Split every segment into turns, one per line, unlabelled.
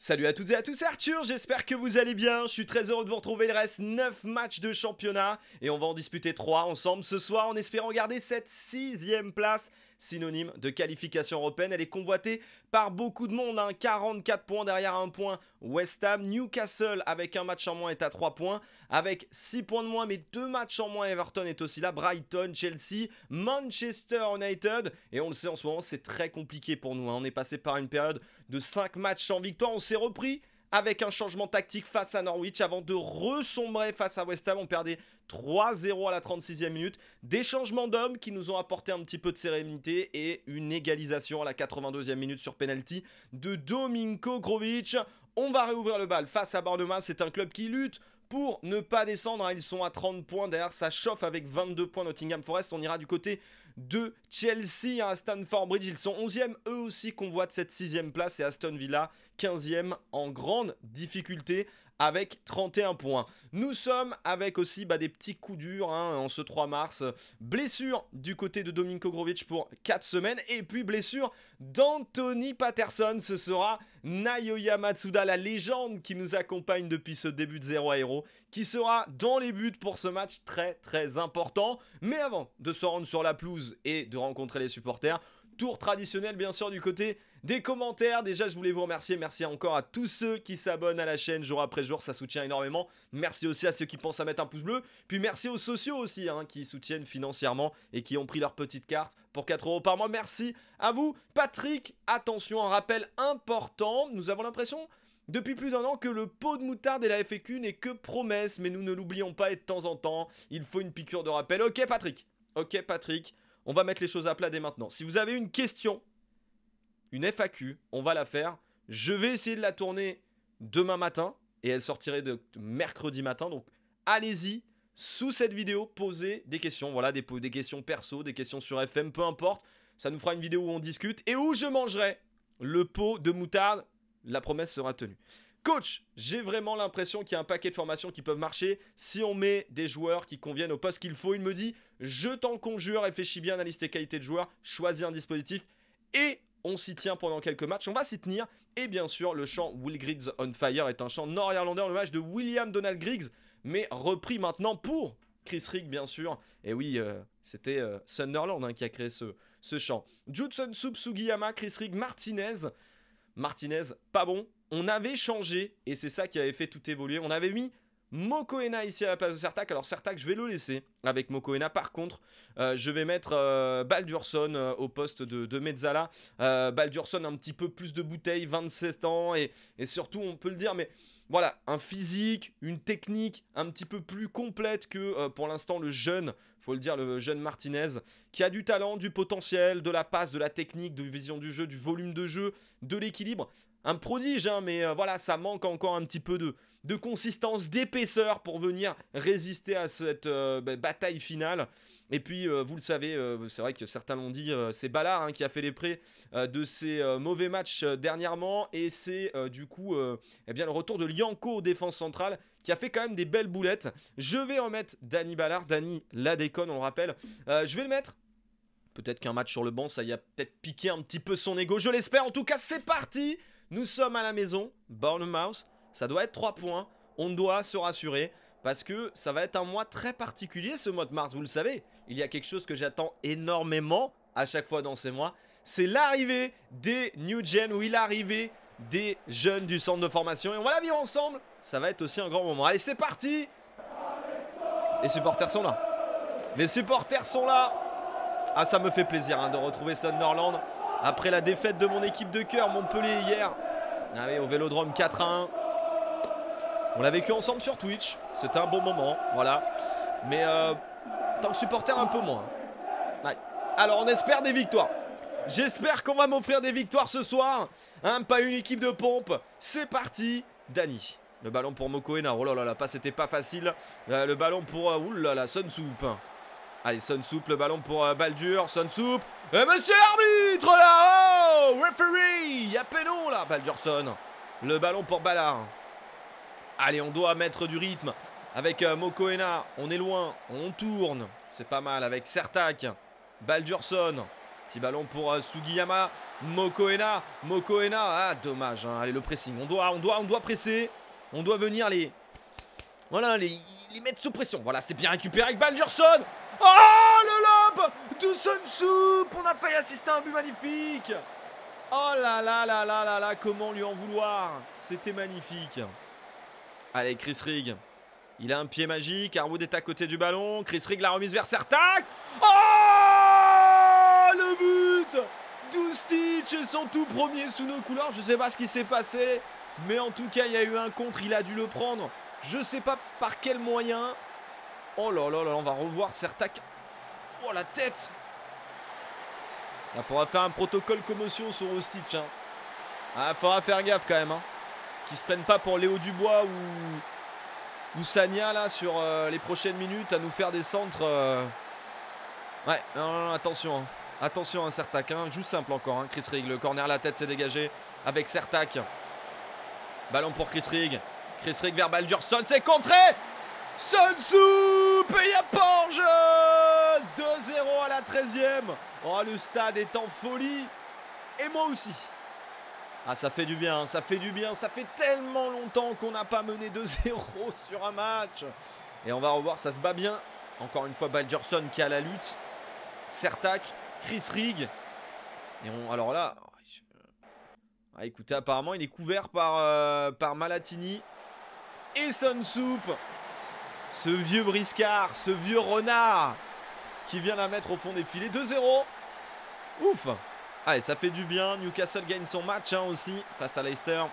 Salut à toutes et à tous, Arthur, j'espère que vous allez bien. Je suis très heureux de vous retrouver. Il reste 9 matchs de championnat et on va en disputer 3 ensemble ce soir en espérant garder cette sixième place synonyme de qualification européenne. Elle est convoitée par beaucoup de monde, 44 hein. points derrière un point. West Ham, Newcastle avec un match en moins est à 3 points, avec 6 points de moins, mais 2 matchs en moins. Everton est aussi là, Brighton, Chelsea, Manchester United. Et on le sait en ce moment, c'est très compliqué pour nous. Hein. On est passé par une période de 5 matchs sans victoire. On s'est repris avec un changement tactique face à Norwich avant de ressombrer face à West Ham. On perdait 3-0 à la 36e minute. Des changements d'hommes qui nous ont apporté un petit peu de sérénité et une égalisation à la 82e minute sur penalty de Dominko Grovic. On va réouvrir le bal face à Bordemain. C'est un club qui lutte pour ne pas descendre. Hein. Ils sont à 30 points. Derrière, ça chauffe avec 22 points Nottingham Forest. On ira du côté de Chelsea hein, à Stanford Bridge. Ils sont 11e. Eux aussi convoitent cette 6 place. Et Aston Villa, 15e, en grande difficulté avec 31 points. Nous sommes avec aussi bah, des petits coups durs hein, en ce 3 mars. Blessure du côté de Dominko Grovic pour 4 semaines et puis blessure d'Anthony Patterson. Ce sera Naoya Matsuda, la légende qui nous accompagne depuis ce début de 0 à 0, qui sera dans les buts pour ce match très très important. Mais avant de se rendre sur la pelouse et de rencontrer les supporters, tour traditionnel bien sûr du côté des commentaires. Déjà, je voulais vous remercier. Merci encore à tous ceux qui s'abonnent à la chaîne jour après jour. Ça soutient énormément. Merci aussi à ceux qui pensent à mettre un pouce bleu. Puis merci aux sociaux aussi hein, qui soutiennent financièrement et qui ont pris leur petite carte pour 4 euros par mois. Merci à vous. Patrick, attention, un rappel important. Nous avons l'impression depuis plus d'un an que le pot de moutarde et la FAQ n'est que promesse, mais nous ne l'oublions pas et de temps en temps, il faut une piqûre de rappel. Ok Patrick, ok Patrick, on va mettre les choses à plat dès maintenant. Si vous avez une question une FAQ, on va la faire. Je vais essayer de la tourner demain matin et elle sortirait de mercredi matin. Donc allez-y, sous cette vidéo, posez des questions. Voilà, des, des questions perso, des questions sur FM, peu importe. Ça nous fera une vidéo où on discute et où je mangerai le pot de moutarde. La promesse sera tenue. Coach, j'ai vraiment l'impression qu'il y a un paquet de formations qui peuvent marcher si on met des joueurs qui conviennent au poste qu'il faut. Il me dit, je t'en conjure, réfléchis bien, à la liste des qualités de joueurs choisis un dispositif et on s'y tient pendant quelques matchs, on va s'y tenir. Et bien sûr, le chant Will Griggs on Fire est un chant nord-irlandais le hommage de William Donald Griggs, mais repris maintenant pour Chris Rigg, bien sûr. Et oui, euh, c'était euh, Sunderland hein, qui a créé ce, ce chant. Judson Soup, Sugiyama, Chris Rigg, Martinez. Martinez, pas bon. On avait changé, et c'est ça qui avait fait tout évoluer. On avait mis Mokoena ici à la place de Sertak. Alors Sertak, je vais le laisser avec Mokoena. Par contre, euh, je vais mettre euh, Baldursson euh, au poste de, de Mezzala. Baldurson, un petit peu plus de bouteille, 27 ans. Et, surtout, on peut le dire, mais voilà, un physique, une technique un petit peu plus complète que pour l'instant le jeune, faut le dire, le jeune Martinez, qui a du talent, du potentiel, de la passe, de la technique, de vision du jeu, du volume de jeu, de l'équilibre. Un prodige, hein, mais voilà, ça manque encore un petit peu de de consistance, d'épaisseur pour venir résister à cette euh, bah, bataille finale. Et puis, euh, vous le savez, euh, c'est vrai que certains l'ont dit, c'est Ballard hein, qui a fait les prêts de ces mauvais matchs dernièrement. Et c'est du coup eh bien, le retour de Lianco aux défenses centrales qui a fait quand même des belles boulettes. Je vais remettre Dani Ballard. Danny, la déconne, on le rappelle. je vais le mettre Peut-être qu'un match sur le banc, ça y a peut-être piqué un petit peu son ego. Je l'espère. En tout cas, c'est parti. Nous sommes à la maison. Bournemouth. Ça doit être 3 points. On doit se rassurer parce que ça va être un mois très particulier ce mois de mars, vous le savez. Il y a quelque chose que j'attends énormément à chaque fois dans ces mois. C'est l'arrivée des New Gen, oui l'arrivée des jeunes du centre de formation. Et on va la vivre ensemble. Ça va être aussi un grand moment. Allez, c'est parti Les supporters sont là. Les supporters sont là. Ah, ça me fait plaisir hein, de retrouver Sunderland. Après la défaite de mon équipe de cœur, Montpellier hier. Ah au Vélodrome 4 1. On l'a vécu ensemble sur Twitch. C'était un bon moment, voilà. Mais euh, tant que supporter, un peu moins. Alors, on espère des victoires. J'espère qu'on va m'offrir des victoires ce soir. Hein, pas une équipe de pompe. C'est parti, Dani. Le ballon pour Mokoena. Oh là là, la passe pas facile. Euh, le ballon pour... Euh, la Sun Soup. Allez, Sun Soup, le ballon pour euh, Baldur. Sun Soup. Et monsieur l'arbitre, là Oh Referee Il y pénon, là, Baldurson. Le ballon pour Ballard. Allez, on doit mettre du rythme avec euh, Mokoena. On est loin, on tourne. C'est pas mal avec Sertak, Baldurson. Petit ballon pour euh, Sugiyama, Mokoena, Mokoena. Ah, dommage. Hein. Allez, le pressing. On doit, on doit, on doit presser. On doit venir les... Voilà, les, les mettre sous pression. Voilà, c'est bien récupéré avec Baldurson. Oh, le lob de soupe. On a failli assister à un but magnifique. Oh là là là là là là, comment lui en vouloir C'était magnifique. Allez, Chris Rigg. Il a un pied magique. Arwood est à côté du ballon. Chris Rigg la remise vers Sertac. Oh Le but Doustich, son tout premier sous nos couleurs. Je sais pas ce qui s'est passé. Mais en tout cas, il y a eu un contre. Il a dû le prendre. Je sais pas par quel moyen. Oh là là là, on va revoir Sertac. Oh la tête Il ah, faudra faire un protocole commotion sur Stitch Il hein. ah, faudra faire gaffe quand même. Hein qui se prennent pas pour Léo Dubois ou, ou Sania là sur euh, les prochaines minutes à nous faire des centres. Euh. Ouais, attention. Hein. Attention à Sertac. Hein. Joue simple encore. Hein, Chris Rigg, le corner la tête s'est dégagé avec Sertac. Ballon pour Chris Rigg. Chris Rigg vers Baldurson, c'est contré Sunsu paye à 2-0 à la 13 e Oh, le stade est en folie. Et moi aussi. Ah, ça fait du bien, ça fait du bien, ça fait tellement longtemps qu'on n'a pas mené 2-0 sur un match. Et on va revoir, ça se bat bien. Encore une fois, Balgerson qui a la lutte. Sertac, Chris Rigg. Et on, alors là, ah, écoutez, apparemment, il est couvert par, euh, par Malatini et Son Soup. Ce vieux briscard, ce vieux renard qui vient la mettre au fond des filets. 2-0. Ouf ah, ça fait du bien. Newcastle gagne son match hein, aussi face à Leicester.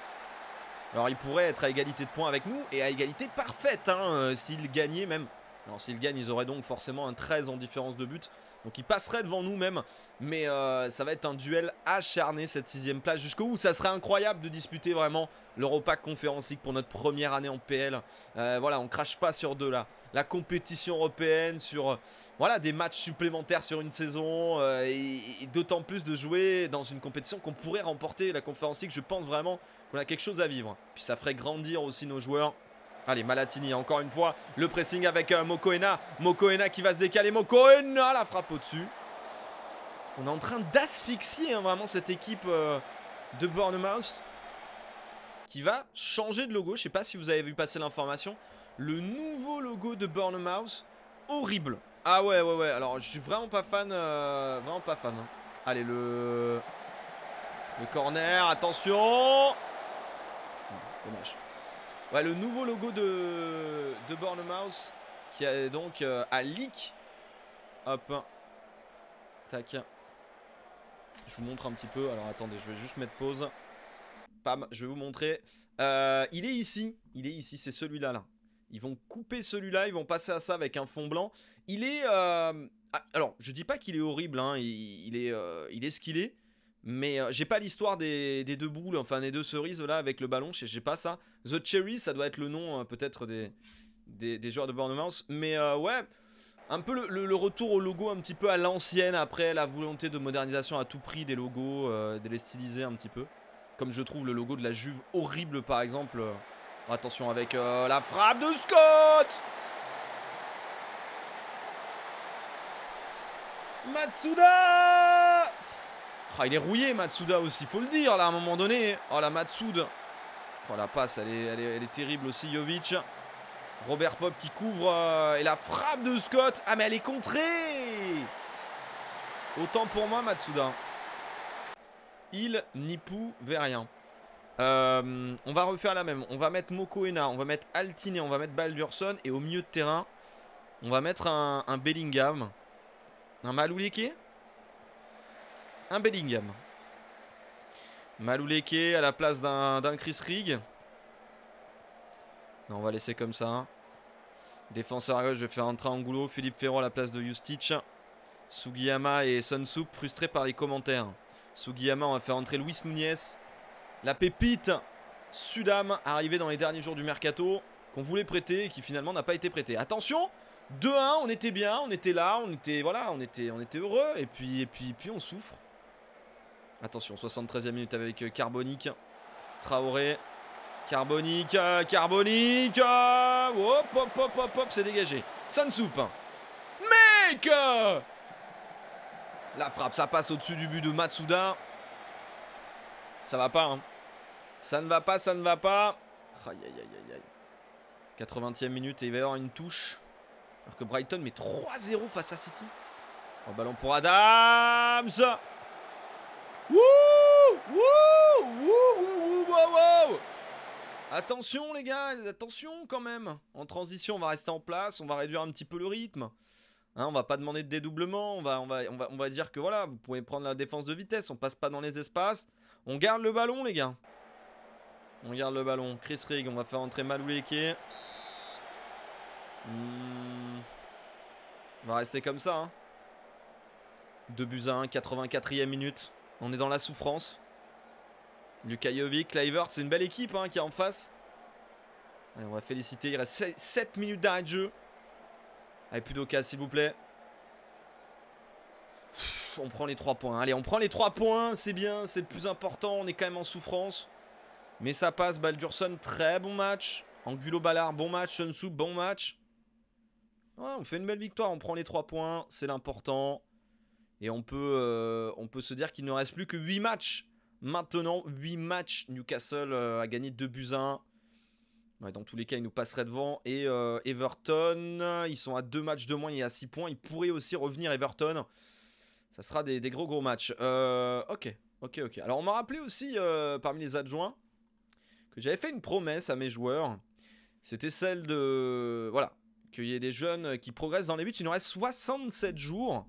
Alors, il pourrait être à égalité de points avec nous et à égalité parfaite hein, euh, s'il gagnait même alors s'ils gagnent, ils auraient donc forcément un 13 en différence de but. Donc ils passeraient devant nous même. Mais euh, ça va être un duel acharné cette sixième place jusqu'au Ça serait incroyable de disputer vraiment l'Europa Conférence League pour notre première année en PL. Euh, voilà, on crache pas sur de là. la compétition européenne, sur euh, voilà des matchs supplémentaires sur une saison. et, d'autant plus de jouer dans une compétition qu'on pourrait remporter la Conférence League. Je pense vraiment qu'on a quelque chose à vivre. Puis ça ferait grandir aussi nos joueurs. Allez, Malatini, encore une fois, le pressing avec euh, Mokoena. Mokoena qui va se décaler. Mokoena, la frappe au-dessus. On est en train d'asphyxier hein, vraiment cette équipe euh, de Bournemouth qui va changer de logo. Je ne sais pas si vous avez vu passer l'information. Le nouveau logo de Bournemouth, horrible. Ah ouais, ouais, ouais. Alors, je suis vraiment pas fan. Euh, vraiment pas fan. Hein. Allez, le... Le corner, attention Dommage le nouveau logo de, de qui est donc euh, à leak. Hop. Tac. Je vous montre un petit peu. Alors attendez, je vais juste mettre pause. Pam, je vais vous montrer. Euh, il est ici. Il est ici, c'est celui-là. Là. Ils vont couper celui-là, ils vont passer à ça avec un fond blanc. Il est... Euh, ah, alors, je dis pas qu'il est horrible, hein. il, est, il est ce qu'il est. Mais euh, j'ai pas l'histoire des, deux boules, enfin des deux cerises là avec le ballon, j'ai pas ça. The Cherry, ça doit être le nom euh, peut-être des, des, joueurs de Bournemouth. Mais euh, ouais, un peu le, retour au logo un petit peu à l'ancienne après la volonté de modernisation à tout prix des logos, de les styliser un petit peu. Comme je trouve le logo de la Juve horrible par exemple. Attention avec la frappe de Scott Matsuda ah, il est rouillé, Matsuda aussi, faut le dire, là, à un moment donné. Oh, la Matsuda. Oh, la passe, elle est, terrible aussi, Jovic. Robert Pop qui couvre euh, et la frappe de Scott. Ah, mais elle est contrée Autant pour moi, Matsuda. Il n'y pouvait rien. Euh, on va refaire la même. On va mettre Mokoena, on va mettre Altine, on va mettre Baldurson. Et au milieu de terrain, on va mettre un, un Bellingham. Un Malouliké un Bellingham. Malouleke à la place d'un Chris Rigg. Non, on va laisser comme ça. Défenseur à gauche, je vais faire entrer Angulo. Philippe Ferro à la place de Justic. Sugiyama et Soup frustrés par les commentaires. Sugiyama, on va faire entrer Luis Nunez. La pépite Sudam, arrivé dans les derniers jours du mercato, qu'on voulait prêter et qui finalement n'a pas été prêté. Attention 2-1, on était bien, on était là, on était voilà, on était, on était heureux et puis et puis et puis on souffre. Attention, 73e minute avec Carbonique. Traoré. Carbonique, Carbonique. Hop, hop, hop, hop, hop, c'est dégagé. Sansoup. Mec La frappe, ça passe au-dessus du but de Matsuda. Ça va pas, hein. Ça ne va pas, ça ne va pas. Aïe, aïe, aïe, aïe. 80e minute et il va y avoir une touche. Alors que Brighton met 3-0 face à City. En ballon pour Adams. Attention les gars, attention quand même. En transition, on va rester en place, on va réduire un petit peu le rythme. Hein, on va pas demander de dédoublement, on va, on, va, on, va, dire que voilà, vous pouvez prendre la défense de vitesse, on passe pas dans les espaces. On garde le ballon les gars. On garde le ballon. Chris Rigg, on va faire entrer Malou Mmh. On va rester comme ça. 2 hein. buts à 1, 84e minute. On est dans la souffrance. Lukajovic, Kluivert, c'est une belle équipe hein, qui est en face. Allez, on va féliciter. Il reste 7 minutes d'arrêt de jeu. Allez, plus d'occasion, s'il vous plaît. on prend les 3 points. Allez, on prend les 3 points. C'est bien, c'est le plus important. On est quand même en souffrance. Mais ça passe. Baldursson, très bon match. Angulo Ballard, bon match. Sunsu, bon match. on fait une belle victoire. On prend les 3 points. C'est l'important. Et on peut, euh, on peut se dire qu'il ne reste plus que 8 matchs. Maintenant, 8 matchs. Newcastle euh, a gagné 2 buts à 1. dans tous les cas, il nous passeraient devant. Et euh, Everton, ils sont à 2 matchs de moins et à 6 points. Ils pourraient aussi revenir Everton. Ça sera des, des gros gros matchs. ok, ok, ok. Alors on m'a rappelé aussi parmi les adjoints que j'avais fait une promesse à mes joueurs. C'était celle de... Voilà, qu'il y ait des jeunes qui progressent dans les buts. Il nous reste 67 jours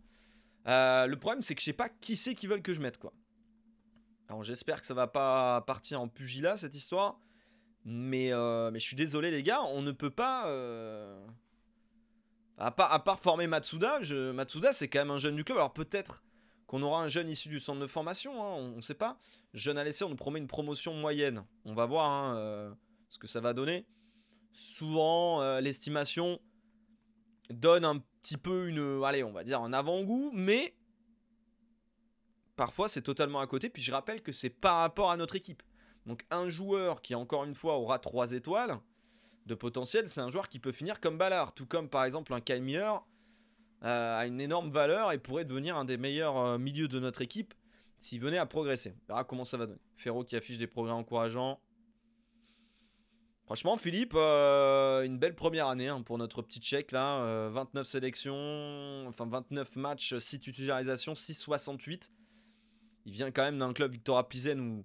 euh, le problème, c'est que je sais pas qui c'est qu'ils veulent que je mette, quoi. Alors j'espère que ça va pas partir en pugilat cette histoire. Mais, euh, mais je suis désolé les gars, on ne peut pas... Euh, à, part, former Matsuda, Matsuda c'est quand même un jeune du club. Alors peut-être qu'on aura un jeune issu du centre de formation, hein, on ne sait pas. Jeune à l'essai, on nous promet une promotion moyenne. On va voir hein, ce que ça va donner. Souvent, l'estimation donne un petit peu une, euh, allez, on va dire un avant-goût, mais parfois c'est totalement à côté. Puis je rappelle que c'est par rapport à notre équipe. Donc un joueur qui encore une fois aura trois étoiles de potentiel, c'est un joueur qui peut finir comme Ballard, tout comme par exemple un Kalmier euh, a une énorme valeur et pourrait devenir un des meilleurs euh, milieux de notre équipe s'il venait à progresser. On verra comment ça va donner. Ferro qui affiche des progrès encourageants. Franchement, Philippe, euh, une belle première année hein, pour notre petit chèque là. 29 euh, sélections, enfin 29 matchs, 6 titularisations, 6-68. Il vient quand même d'un club Victoria Pizen où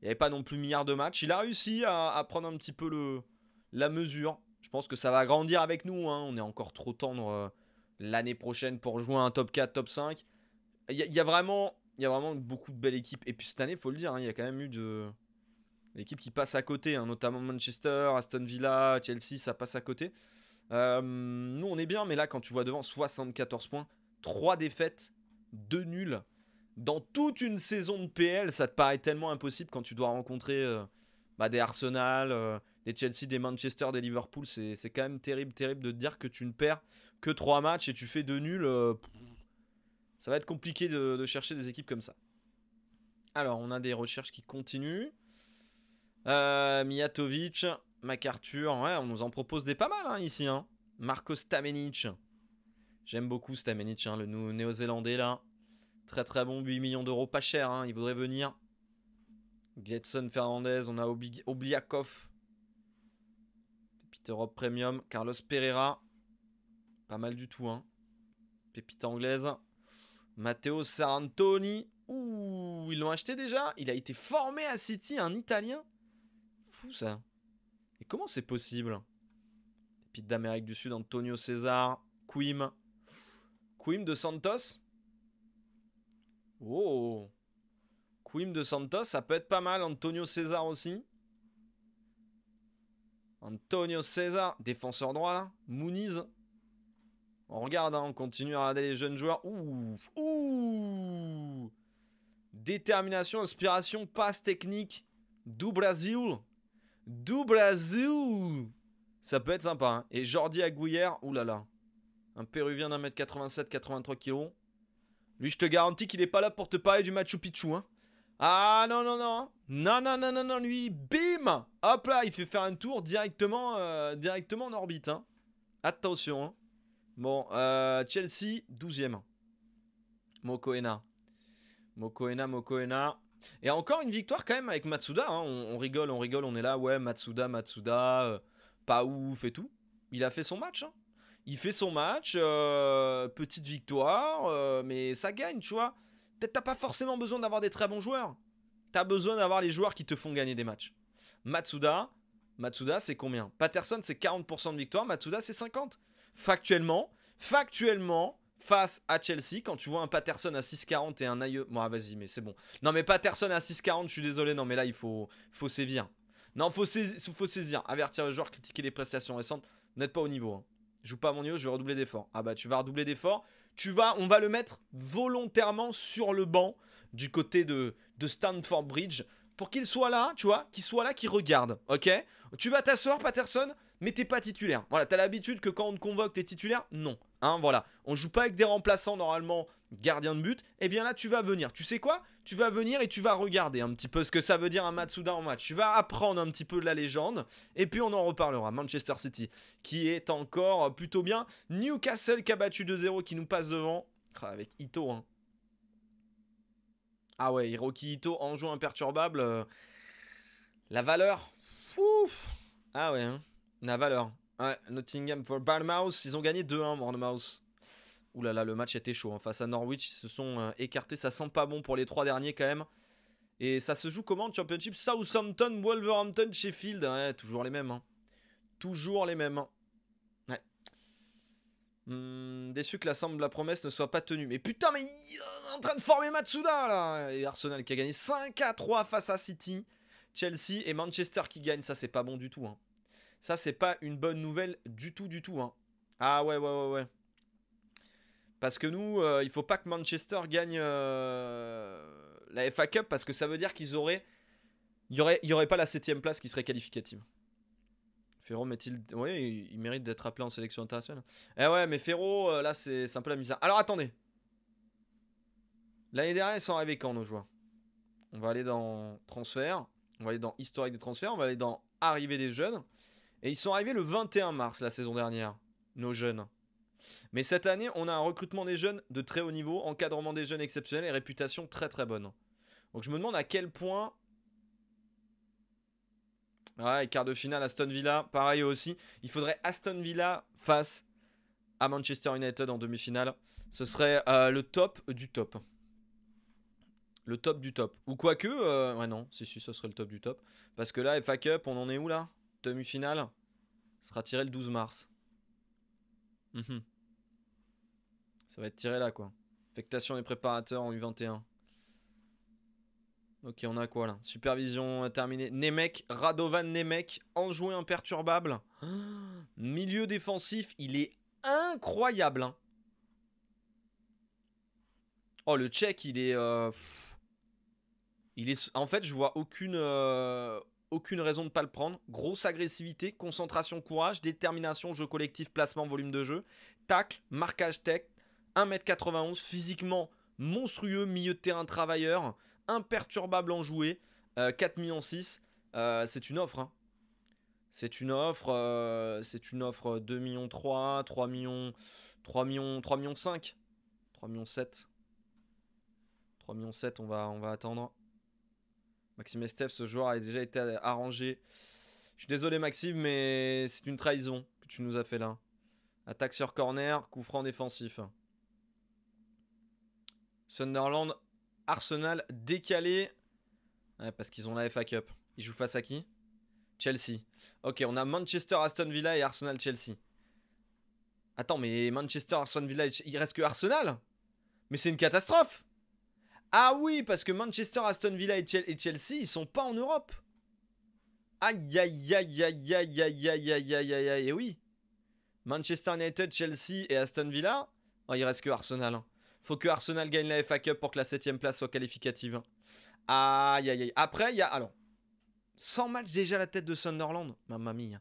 il n'y avait pas non plus milliard de matchs. Il a réussi à, prendre un petit peu le, la mesure. Je pense que ça va grandir avec nous. Hein. On est encore trop tendre euh, l'année prochaine pour jouer un top 4, top 5. Il y, a vraiment, il y a vraiment beaucoup de belles équipes. Et puis cette année, il faut le dire, hein, il y a quand même eu de, L'équipe qui passe à côté, hein, notamment Manchester, Aston Villa, Chelsea, ça passe à côté. Euh, nous, on est bien, mais là, quand tu vois devant, 74 points, 3 défaites, 2 nuls. Dans toute une saison de PL, ça te paraît tellement impossible quand tu dois rencontrer euh, bah, des Arsenal, euh, des Chelsea, des Manchester, des Liverpool. C'est quand même terrible, terrible de te dire que tu ne perds que 3 matchs et tu fais 2 nuls. ça va être compliqué de, chercher des équipes comme ça. Alors, on a des recherches qui continuent. Euh, Miatovic, MacArthur, ouais, on nous en propose des pas mal hein, ici. Hein. Marco Stamenic. J'aime beaucoup Stamenic, hein, le néo-zélandais là. Très très bon, 8 millions d'euros, pas cher, hein, il voudrait venir. Getson Fernandez, on a Obliakov. Pépite Europe Premium, Carlos Pereira. Pas mal du tout, hein. Pépite anglaise. Matteo Sarantoni. Ouh, ils l'ont acheté déjà. Il a été formé à City, un Italien ça. Et comment c'est possible Pete d'Amérique du Sud, Antonio César, Quim. Quim de Santos Oh Quim de Santos, ça peut être pas mal. Antonio César aussi. Antonio César, défenseur droit là. Mouniz. On regarde, hein, on continue à regarder les jeunes joueurs. Ouh Ouh Détermination, inspiration, passe technique. Du Brasil. Double Azou Ça peut être sympa. Hein. Et Jordi Agouillère, oulala. Un Péruvien d'un mètre 87, 83 kg. Lui, je te garantis qu'il n'est pas là pour te parler du Machu Picchu. Hein. Ah non, non, non. Non, non, non, non, non. Lui, bim Hop là, il fait faire un tour directement, euh, directement en orbite. Hein. Attention. Bon, euh, Chelsea, 12ème. Mokoena. Mokoena, Mokoena. Et encore une victoire quand même avec Matsuda. Hein. On, rigole, on rigole, on est là. Ouais, Matsuda, Matsuda, euh, pas ouf et tout. Il a fait son match. Hein. Il fait son match. Euh, petite victoire, euh, mais ça gagne, tu vois. Peut-être t'as pas forcément besoin d'avoir des très bons joueurs. T'as besoin d'avoir les joueurs qui te font gagner des matchs. Matsuda, Matsuda c'est combien Patterson c'est 40% de victoire, Matsuda c'est 50. Factuellement, factuellement, face à Chelsea, quand tu vois un Patterson à 6,40 et un aïeux. Bon, ah, vas-y, mais c'est bon. Non, mais Patterson à 6,40, je suis désolé. Non, mais là, il faut, faut sévir. Non, faut faut saisir. Avertir le joueur, critiquer les prestations récentes. N'êtes pas au niveau. Hein. Je Joue pas à mon niveau, je vais redoubler d'efforts. Ah bah, tu vas redoubler d'efforts. Tu vas, on va le mettre volontairement sur le banc du côté de, de Stanford Bridge pour qu'il soit là, tu vois, qu'il soit là, qu'il regarde. Ok Tu vas t'asseoir, Patterson mais t'es pas titulaire. Voilà, t'as l'habitude que quand on te convoque, t'es titulaire Non. Hein, voilà. On joue pas avec des remplaçants normalement gardien de but. Eh bien là, tu vas venir. Tu sais quoi Tu vas venir et tu vas regarder un petit peu ce que ça veut dire un Matsuda en match. Tu vas apprendre un petit peu de la légende. Et puis on en reparlera. Manchester City, qui est encore plutôt bien. Newcastle qui a battu 2-0, qui nous passe devant. Ah, avec Ito. Hein. Ah ouais, Hiroki Ito, en joue imperturbable. Euh, la valeur. Ouf. Ah ouais. Hein. La valeur. Nottingham For Bournemouth, ils ont gagné 2-1 Bournemouth. Ouh là là, le match était chaud. Hein. Face à Norwich, ils se sont euh, écartés. Ça sent pas bon pour les trois derniers quand même. Et ça se joue comment Championship Southampton, Wolverhampton, Sheffield. toujours les mêmes. Hein. Toujours les mêmes. Hein. Ouais. Hmm, déçu que la de la promesse ne soit pas tenue. Mais putain, mais il est en train de former Matsuda là Et Arsenal qui a gagné 5 3 face à City. Chelsea et Manchester qui gagnent. Ça, c'est pas bon du tout. Hein. Ça, c'est pas une bonne nouvelle du tout, du tout. Hein. Ah ouais, ouais, ouais, ouais. Parce que nous, euh, il faut pas que Manchester gagne euh, la FA Cup parce que ça veut dire qu'ils auraient. Il aurait, y aurait pas la 7 place qui serait qualificative. Ferro il Oui, il mérite d'être appelé en sélection internationale. Eh ouais, mais Ferro, euh, là, c'est un peu la misère. Alors attendez. L'année dernière, ils sont arrivés quand nos joueurs On va aller dans transfert. On va aller dans historique des transferts. On va aller dans arrivée des jeunes. Et ils sont arrivés le 21 mars la saison dernière, nos jeunes. Mais cette année, on a un recrutement des jeunes de très haut niveau, encadrement des jeunes exceptionnel et réputation très très bonne. Donc je me demande à quel point Ouais, quart de finale, Aston Villa, pareil aussi. Il faudrait Aston Villa face à Manchester United en demi-finale. Ce serait euh, le top du top. Le top du top. Ou quoique, euh, ouais non, si, si, ce serait le top du top. Parce que là, FA Cup, on en est où là demi-finale sera tiré le 12 mars. Mhm. Ça va être tiré là, quoi. Affectation des préparateurs en U21. Ok, on a quoi là Supervision terminée. Nemec, Radovan Nemec, enjoué imperturbable. milieu défensif, il est incroyable. Hein. Oh, le tchèque, il est. Euh, il est. En fait, je vois aucune. Euh, aucune raison de ne pas le prendre. Grosse agressivité, concentration, courage, détermination, jeu collectif, placement, volume de jeu, tacle, marquage tech, 1m91, physiquement monstrueux, milieu de terrain travailleur, imperturbable en joué, 4 euh, millions 6, euh, c'est une offre. Hein. C'est une offre, euh, c'est une offre 2 millions 3, 3 millions, 3 millions, 3 millions 5, 3 millions 7. 3 millions 7, on va, on va attendre. Maxime Estef, ce joueur a déjà été arrangé. Je suis désolé Maxime, mais c'est une trahison que tu nous as fait là. Attaque sur corner, coup franc défensif. Sunderland, Arsenal décalé. Ouais, parce qu'ils ont la FA Cup. Ils jouent face à qui Chelsea. Ok, on a Manchester, Aston Villa et Arsenal, Chelsea. Attends, mais Manchester, Aston Villa, il reste que Arsenal Mais c'est une catastrophe ah oui, parce que Manchester, Aston Villa et Chelsea, ils sont pas en Europe. Aïe, aïe, aïe, aïe, aïe, aïe, aïe, aïe, aïe, aïe, aïe, oui. Manchester United, Chelsea et Aston Villa. Oh, il reste que Arsenal. Faut que Arsenal gagne la FA Cup pour que la 7ème place soit qualificative. Aïe, aïe, aïe. Après, il y a. Alors. 100 matchs déjà la tête de Sunderland. Mamma mia.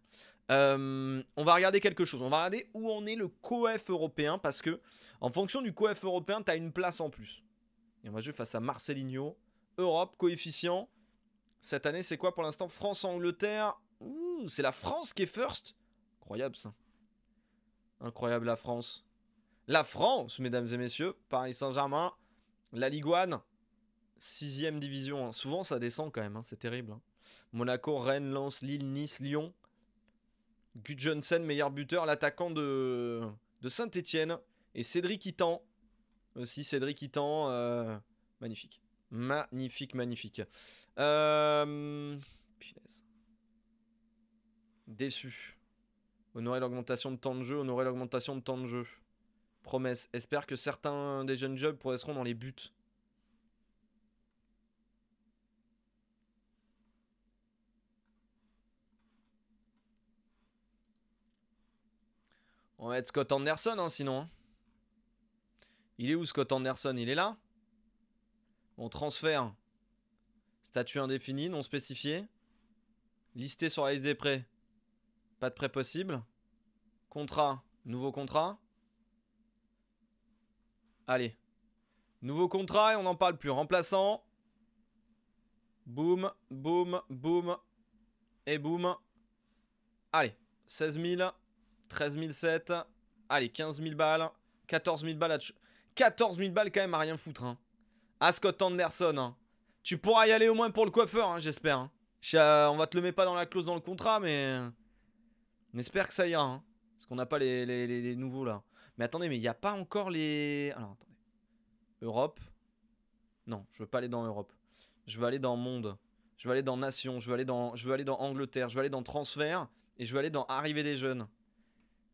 Euh, on va regarder quelque chose. On va regarder où en est le COEF européen parce que, en fonction du COEF européen, tu as une place en plus. Et on va jouer face à Marcelinho. Europe, coefficient. Cette année, c'est quoi pour l'instant France-Angleterre. c'est la France qui est first. Incroyable ça. Incroyable la France. La France, mesdames et messieurs. Paris Saint-Germain. La Ligue Sixième division. Hein. Souvent, ça descend quand même. Hein, c'est terrible. Hein. Monaco, Rennes, Lens, Lille, Nice, Lyon. Gudjonsen, meilleur buteur. L'attaquant de, de Saint-Etienne. Et Cédric Itan aussi. Cédric Itan, tend euh, magnifique. Magnifique, magnifique. Euh, punaise. Déçu. Honorer l'augmentation de temps de jeu, honorer l'augmentation de temps de jeu. Promesse. Espère que certains des jeunes jobs progresseront dans les buts. On va être Scott Anderson, hein, sinon. Hein. Il est où Scott Anderson Il est là On transfert. Statut indéfini, non spécifié. Listé sur la liste des prêts. Pas de prêt possible. Contrat. Nouveau contrat. Allez. Nouveau contrat et on n'en parle plus. Remplaçant. Boum, boum, boum. Et boum. Allez. 16 000. 13 007. Allez, 15 000 balles. 14 000 balles à 14 000 balles quand même à rien foutre. Hein. À ah, Scott Anderson. Hein. Tu pourras y aller au moins pour le coiffeur, hein, j'espère. Hein. Euh, on va te le mettre pas dans la clause dans le contrat, mais... Euh, on espère que ça ira. Parce qu'on n'a pas les, les, nouveaux là. Mais attendez, mais il n'y a pas encore les... Alors attendez. Europe. Non, je veux pas aller dans Europe. Je veux aller dans Monde. Je veux aller dans Nation. Je veux aller dans, je aller dans Angleterre. Je veux aller dans Transfert. Et je veux aller dans Arrivée des jeunes.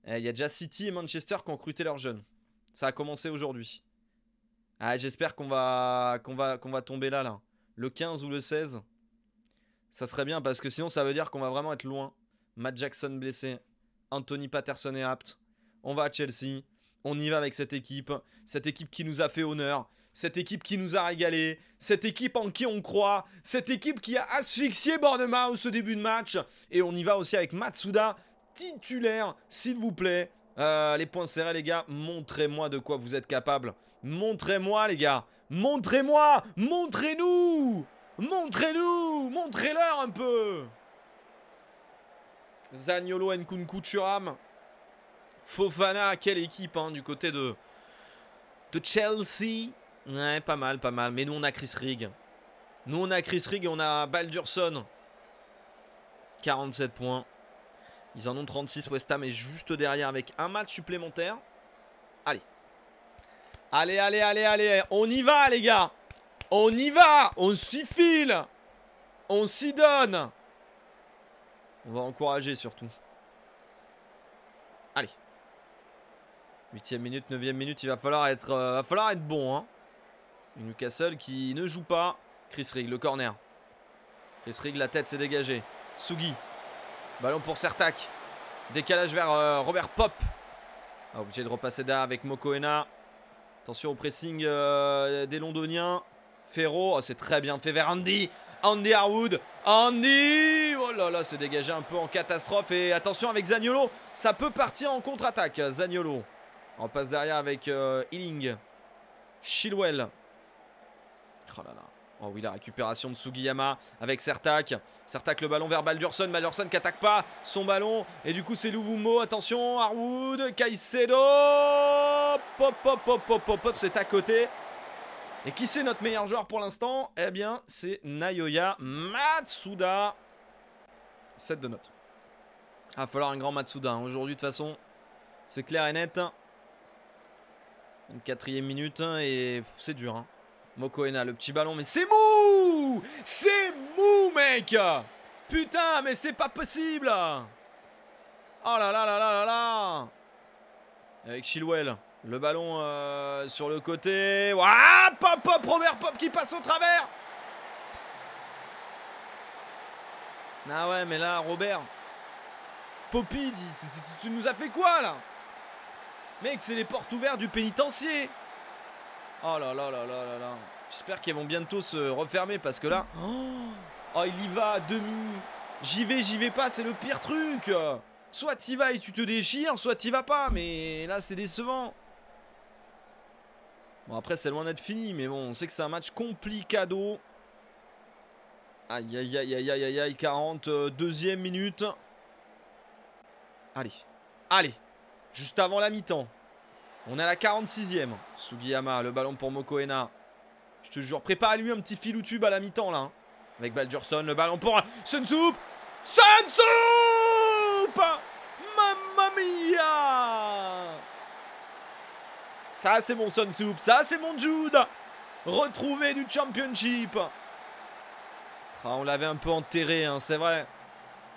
Eh, il y a déjà City et Manchester qui ont recruté leurs jeunes. Ça a commencé aujourd'hui. Ah, j'espère qu'on va, qu'on va, qu'on va tomber là, là. Le 15 ou le 16. Ça serait bien parce que sinon, ça veut dire qu'on va vraiment être loin. Matt Jackson blessé. Anthony Patterson est apte. On va à Chelsea. On y va avec cette équipe. Cette équipe qui nous a fait honneur. Cette équipe qui nous a régalé. Cette équipe en qui on croit. Cette équipe qui a asphyxié Bournemouth au début de match. Et on y va aussi avec Matsuda, titulaire, s'il vous plaît. Euh, les points serrés, les gars. Montrez-moi de quoi vous êtes capable. Montrez-moi, les gars. Montrez-moi. Montrez-nous. Montrez-nous. Montrez-leur un peu. Zaniolo, Nkunku, Churam Fofana, quelle équipe hein, du côté de, de Chelsea. Ouais, pas mal, pas mal. Mais nous, on a Chris Rigg. Nous, on a Chris Rigg et on a Baldurson. 47 points. Ils en ont 36. West Ham est juste derrière avec un match supplémentaire. Allez. Allez, allez, allez, allez. On y va, les gars. On y va. On s'y file. On s'y donne. On va encourager surtout. Allez. Huitième minute, 9 minute, il va falloir être, euh, falloir être bon. Hein. Newcastle qui ne joue pas. Chris Rigg, le corner. Chris Rigg, la tête s'est dégagée. Sugi, Ballon pour Sertac. Décalage vers euh, Robert Pop. Ah, obligé de repasser derrière avec Mokoena. Attention au pressing euh, des Londoniens. Ferro, oh, c'est très bien fait vers Andy. Andy Harwood. Andy Oh là là, c'est dégagé un peu en catastrophe. Et attention avec Zagnolo. Ça peut partir en contre-attaque, Zagnolo. On passe derrière avec Hilling. Euh, Chilwell. Oh là là. Oh oui, la récupération de Sugiyama avec Sertak. Sertak, le ballon vers Baldurson. Baldurson qui attaque pas son ballon. Et du coup, c'est Luvumo. Attention, Harwood, Caicedo. Pop, pop, pop, pop, pop, pop, c'est à côté. Et qui c'est notre meilleur joueur pour l'instant Eh bien, c'est Nayoya Matsuda. 7 de note. Il va ah, falloir un grand Matsuda. Hein, aujourd'hui, de toute façon, c'est clair et net. Une quatrième minute hein, et c'est dur. Hein. Mokoena, le petit ballon, mais c'est mou C'est mou, mec Putain, mais c'est pas possible Oh là là là là là là Avec Chilwell, le ballon euh, sur le côté. Waouh pop, pop, Robert Pop qui passe au travers Ah ouais, mais là, Robert, Poppy, tu nous as fait quoi, là Mec, c'est les portes ouvertes du pénitencier Oh là là là là là là. J'espère qu'ils vont bientôt se refermer parce que là. Oh, oh il y va demi. J'y vais, j'y vais pas, c'est le pire truc. Soit y vas et tu te déchires, soit y vas pas. Mais là, c'est décevant. Bon, après, c'est loin d'être fini, mais bon, on sait que c'est un match complicado. Aïe, aïe, aïe, aïe, aïe, aïe, aïe, 42e minute. Allez, allez, juste avant la mi-temps. On est à la 46e. Sugiyama, le ballon pour Mokoena. Je te jure, prépare lui un petit ou tube à la mi-temps là. Hein. Avec Baldurson, le ballon pour Sunsoup. Sunsoup Mamma mia Ça c'est mon Sunsoup, ça c'est mon Jude. Retrouvé du championship. Ah, on l'avait un peu enterré, hein, c'est vrai.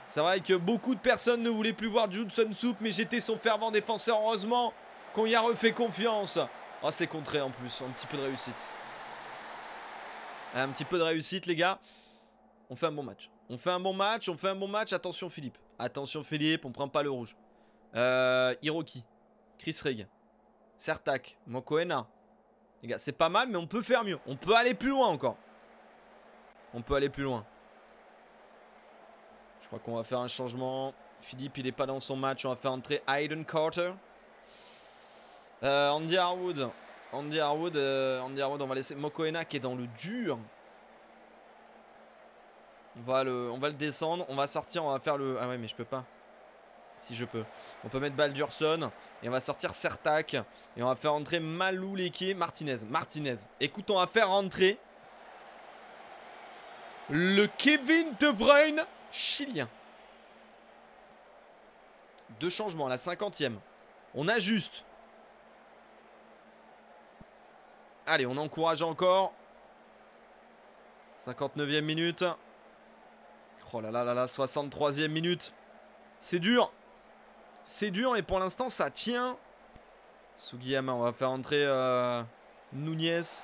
C'est vrai que beaucoup de personnes ne voulaient plus voir Jude Sunsoup, mais j'étais son fervent défenseur, heureusement. On y a refait confiance. Oh, c'est contré en plus. Un petit peu de réussite. Un petit peu de réussite, les gars. On fait un bon match. On fait un bon match. On fait un bon match. Attention, Philippe. Attention, Philippe. On prend pas le rouge. Euh, Hiroki. Chris Reg. Sertak. Mokoena. Les gars, c'est pas mal, mais on peut faire mieux. On peut aller plus loin encore. On peut aller plus loin. Je crois qu'on va faire un changement. Philippe, il est pas dans son match. On va faire entrer Aiden Carter. Euh, Andy Harwood. Andy Harwood, euh, Andy Harwood, on va laisser Mokoena qui est dans le dur. On va le, on va le descendre, on va sortir, on va faire le... Ah ouais mais je peux pas. Si je peux. On peut mettre Baldurson et on va sortir Sertac et on va faire entrer Malou Leké, Martinez. Martinez. Écoutons on va faire entrer le Kevin De Bruyne chilien. Deux changements, la cinquantième. On ajuste. Allez, on encourage encore. 59e minute. Oh là là là là, 63e minute. C'est dur. C'est dur et pour l'instant ça tient. Sugiyama, on va faire entrer euh, Nunez.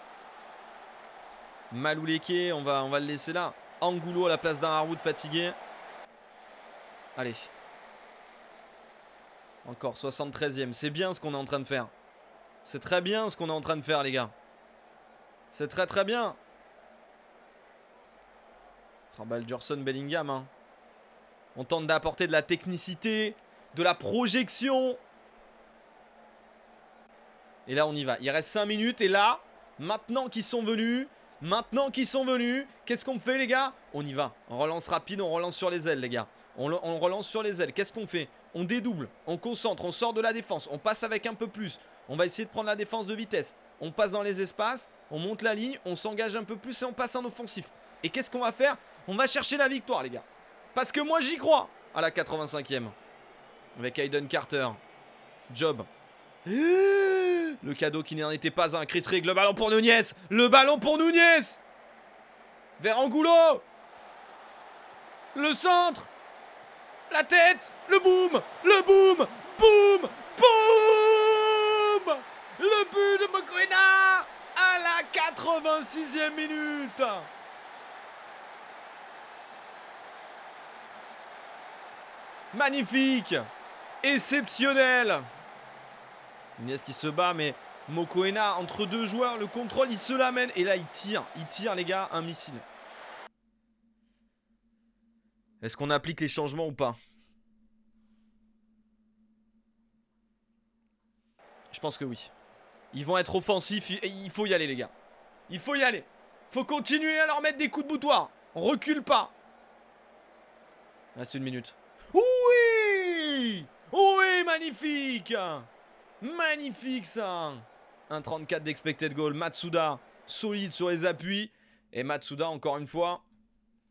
Malouleke, on va, on va le laisser là. Angulo à la place d'un Haroud fatigué. Allez. Encore 73e. C'est bien ce qu'on est en train de faire. C'est très bien ce qu'on est en train de faire les gars. C'est très très bien. Oh, d'Urson Bellingham. Hein. On tente d'apporter de la technicité, de la projection. Et là, on y va. Il reste 5 minutes. Et là, maintenant qu'ils sont venus, maintenant qu'ils sont venus, qu'est-ce qu'on fait, les gars On y va. On relance rapide, on relance sur les ailes, les gars. On, on relance sur les ailes. Qu'est-ce qu'on fait On dédouble, on concentre, on sort de la défense, on passe avec un peu plus. On va essayer de prendre la défense de vitesse on passe dans les espaces, on monte la ligne, on s'engage un peu plus et on passe en offensif. Et qu'est-ce qu'on va faire On va chercher la victoire, les gars. Parce que moi, j'y crois à la 85e. Avec Hayden Carter. Job. Le cadeau qui n'en était pas un. Chris Rigg, le ballon pour Nunez. Le ballon pour Nunez. Vers Angulo. Le centre. La tête. Le boom. Le boom. Boom but de Mokoena à la 86e minute. Magnifique Exceptionnel nias qui se bat, mais Mokoena, entre deux joueurs, le contrôle, il se l'amène. Et là, il tire, il tire, les gars, un missile. Est-ce qu'on applique les changements ou pas Je pense que oui. Ils vont être offensifs. Il faut y aller, les gars. Il faut y aller. Faut continuer à leur mettre des coups de boutoir. On recule pas. Reste une minute. Oui Oui, magnifique Magnifique, ça 1,34 d'expected goal. Matsuda, solide sur les appuis. Et Matsuda, encore une fois,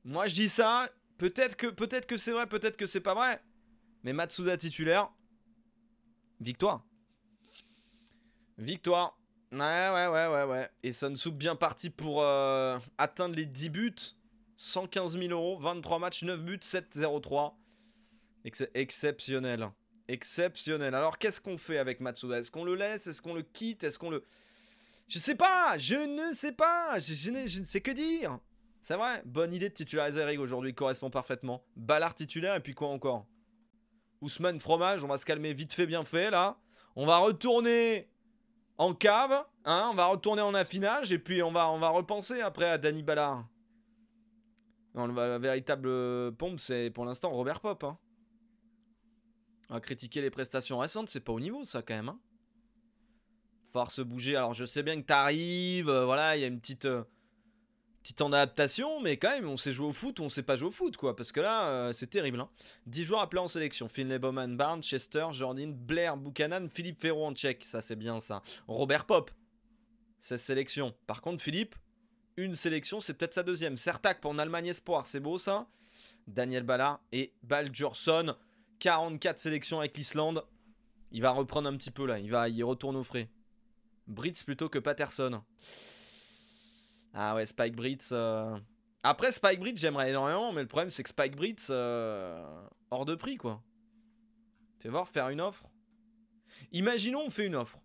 moi je dis ça. Peut-être que, peut que c'est vrai, peut-être que c'est pas vrai. Mais Matsuda titulaire, victoire. Victoire. Ouais, ouais, ouais, ouais, ouais. Et Sansu bien parti pour euh, atteindre les 10 buts. 115 000 euros, 23 matchs, 9 buts, 7-0-3. exceptionnel. Exceptionnel. Alors, qu'est-ce qu'on fait avec Matsuda Est-ce qu'on le laisse Est-ce qu'on le quitte Est-ce qu'on le... Je sais pas Je ne sais pas Je, ne sais que dire C'est vrai Bonne idée de titulariser Rig aujourd'hui, correspond parfaitement. Ballard titulaire, et puis quoi encore Ousmane Fromage, on va se calmer vite fait, bien fait, là. On va retourner en cave, hein, on va retourner en affinage et puis on va, on va repenser après à Danny Ballard. la, véritable euh, pompe, c'est pour l'instant Robert Pop. Hein. On va critiquer les prestations récentes, c'est pas au niveau ça quand même. Hein. Farce bouger, alors je sais bien que t'arrives, euh, voilà, il y a une petite... Euh, Petit temps adaptation, mais quand même, on sait jouer au foot ou on sait pas jouer au foot, quoi. Parce que là, euh, c'est terrible. Hein. 10 joueurs appelés en sélection. Finlay Bowman, Barnes, Chester, Jordan, Blair, Buchanan, Philippe Ferro en tchèque. Ça, c'est bien ça. Robert Pop, 16 sélections. Par contre, Philippe, une sélection, c'est peut-être sa deuxième. Sertak pour l'Allemagne Allemagne Espoir, c'est beau ça. Daniel Bala et Baljurson, 44 sélections avec l'Islande. Il va reprendre un petit peu là, il va y retourne au frais. Brits plutôt que Patterson. Ah ouais, Spike Brits. Euh. Après, Spike Brits, j'aimerais énormément, mais le problème, c'est que Spike Brits, euh, hors de prix, quoi. Fais voir, faire une offre. Imaginons, on fait une offre.